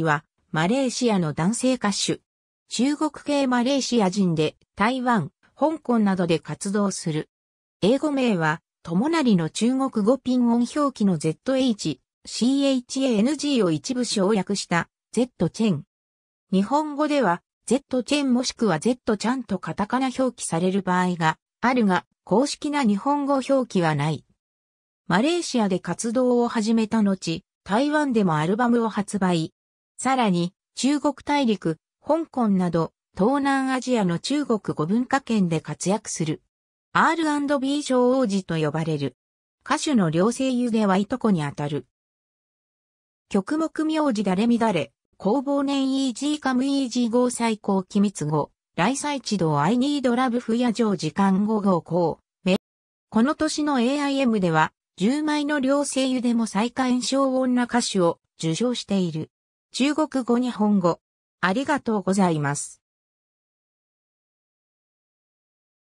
は、マレーシアの男性歌手。中国系マレーシア人で、台湾、香港などで活動する。英語名は、友成の中国語ピン音表記の ZH、CHANG を一部省略した Z チェン。日本語では Z チェンもしくは Z ちゃんとカタカナ表記される場合があるが、公式な日本語表記はない。マレーシアで活動を始めた後、台湾でもアルバムを発売。さらに、中国大陸、香港など、東南アジアの中国語文化圏で活躍する。R&B 女王子と呼ばれる。歌手の両声ゆではいとこにあたる。曲目名字誰みだれ、工房年イージーカムイージー号最高機密号、来祭地道 I need ラブ不夜城時間後号め。この年の AIM では、10枚の両声ゆでも最下演唱女歌手を受賞している。中国語日本語。ありがとうございます。